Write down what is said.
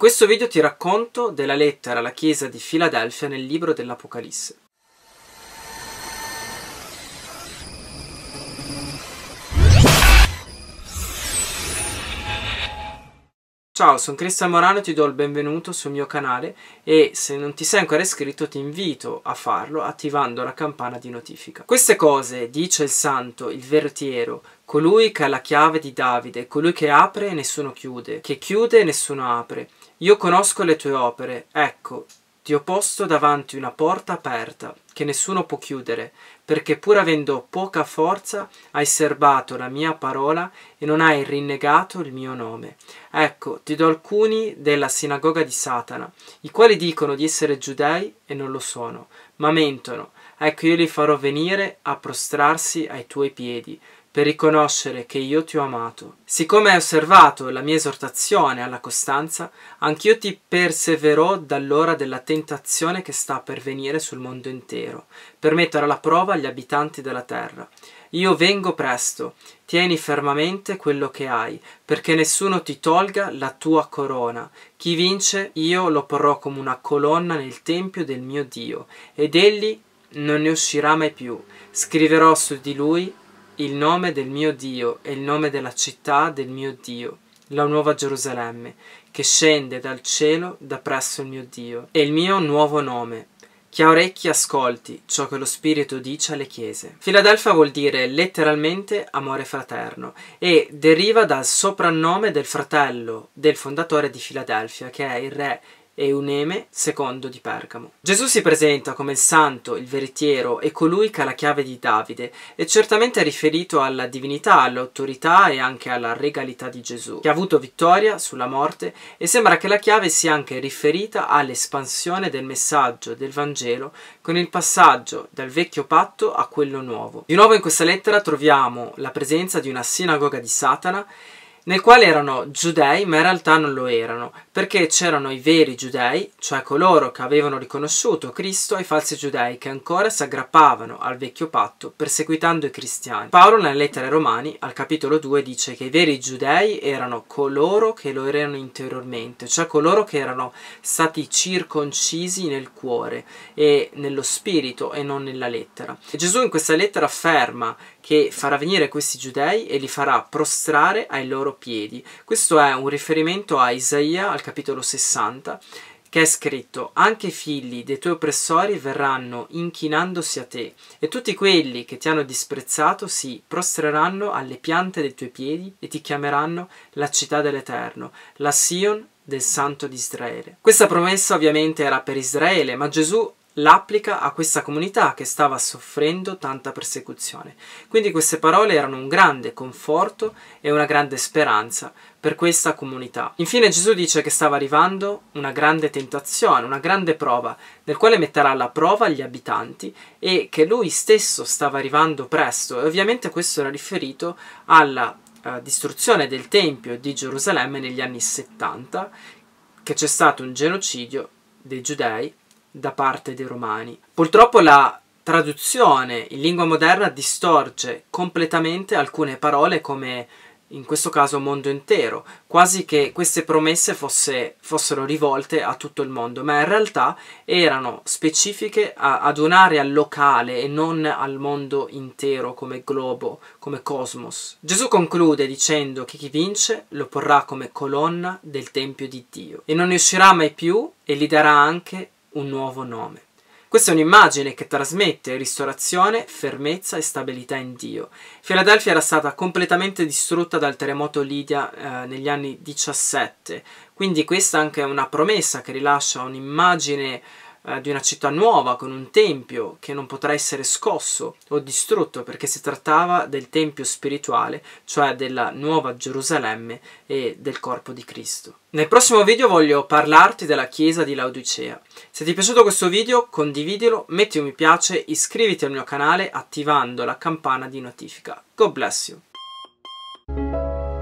questo video ti racconto della lettera alla chiesa di Filadelfia nel libro dell'Apocalisse. Ciao, sono Cristian Morano e ti do il benvenuto sul mio canale e se non ti sei ancora iscritto ti invito a farlo attivando la campana di notifica. Queste cose dice il santo, il vertiero, colui che ha la chiave di Davide, colui che apre e nessuno chiude, che chiude e nessuno apre. Io conosco le tue opere, ecco, ti ho posto davanti una porta aperta, che nessuno può chiudere, perché pur avendo poca forza hai serbato la mia parola e non hai rinnegato il mio nome. Ecco, ti do alcuni della sinagoga di Satana, i quali dicono di essere giudei e non lo sono, ma mentono. Ecco, io li farò venire a prostrarsi ai tuoi piedi, per riconoscere che io ti ho amato. Siccome hai osservato la mia esortazione alla costanza, anch'io ti perseverò dall'ora della tentazione che sta per venire sul mondo intero, per mettere alla prova gli abitanti della terra. Io vengo presto, tieni fermamente quello che hai, perché nessuno ti tolga la tua corona. Chi vince io lo porrò come una colonna nel tempio del mio Dio, ed egli non ne uscirà mai più. Scriverò su di lui il nome del mio Dio e il nome della città del mio Dio, la nuova Gerusalemme, che scende dal cielo da presso il mio Dio, e il mio nuovo nome. Chi ha orecchi ascolti ciò che lo Spirito dice alle chiese. Filadelfia vuol dire letteralmente amore fraterno e deriva dal soprannome del fratello del fondatore di Filadelfia, che è il re e Euneme, secondo di Pergamo. Gesù si presenta come il santo, il veritiero e colui che ha la chiave di Davide e certamente è riferito alla divinità, all'autorità e anche alla regalità di Gesù, che ha avuto vittoria sulla morte e sembra che la chiave sia anche riferita all'espansione del messaggio del Vangelo con il passaggio dal vecchio patto a quello nuovo. Di nuovo in questa lettera troviamo la presenza di una sinagoga di Satana nel quale erano giudei ma in realtà non lo erano, perché c'erano i veri giudei, cioè coloro che avevano riconosciuto Cristo e i falsi giudei che ancora si aggrappavano al vecchio patto perseguitando i cristiani. Paolo nelle lettere ai Romani al capitolo 2 dice che i veri giudei erano coloro che lo erano interiormente, cioè coloro che erano stati circoncisi nel cuore e nello spirito e non nella lettera. E Gesù in questa lettera afferma che farà venire questi giudei e li farà prostrare ai loro piedi. Questo è un riferimento a Isaia, al capitolo 60, che è scritto anche i figli dei tuoi oppressori verranno inchinandosi a te e tutti quelli che ti hanno disprezzato si prostreranno alle piante dei tuoi piedi e ti chiameranno la città dell'Eterno, la Sion del Santo di Israele. Questa promessa ovviamente era per Israele, ma Gesù l'applica a questa comunità che stava soffrendo tanta persecuzione. Quindi queste parole erano un grande conforto e una grande speranza per questa comunità. Infine Gesù dice che stava arrivando una grande tentazione, una grande prova, nel quale metterà alla prova gli abitanti e che lui stesso stava arrivando presto e ovviamente questo era riferito alla eh, distruzione del Tempio di Gerusalemme negli anni 70 che c'è stato un genocidio dei giudei da parte dei romani. Purtroppo la traduzione in lingua moderna distorge completamente alcune parole come in questo caso mondo intero, quasi che queste promesse fosse, fossero rivolte a tutto il mondo, ma in realtà erano specifiche a, ad un'area locale e non al mondo intero come globo, come cosmos. Gesù conclude dicendo che chi vince lo porrà come colonna del Tempio di Dio e non ne uscirà mai più e gli darà anche un nuovo nome. Questa è un'immagine che trasmette ristorazione, fermezza e stabilità in Dio. Filadelfia era stata completamente distrutta dal terremoto Lidia eh, negli anni 17, quindi questa anche è anche una promessa che rilascia un'immagine eh, di una città nuova con un tempio che non potrà essere scosso o distrutto perché si trattava del tempio spirituale, cioè della nuova Gerusalemme e del corpo di Cristo. Nel prossimo video voglio parlarti della chiesa di Laodicea. Se ti è piaciuto questo video condividilo, metti un mi piace, iscriviti al mio canale attivando la campana di notifica. God bless you!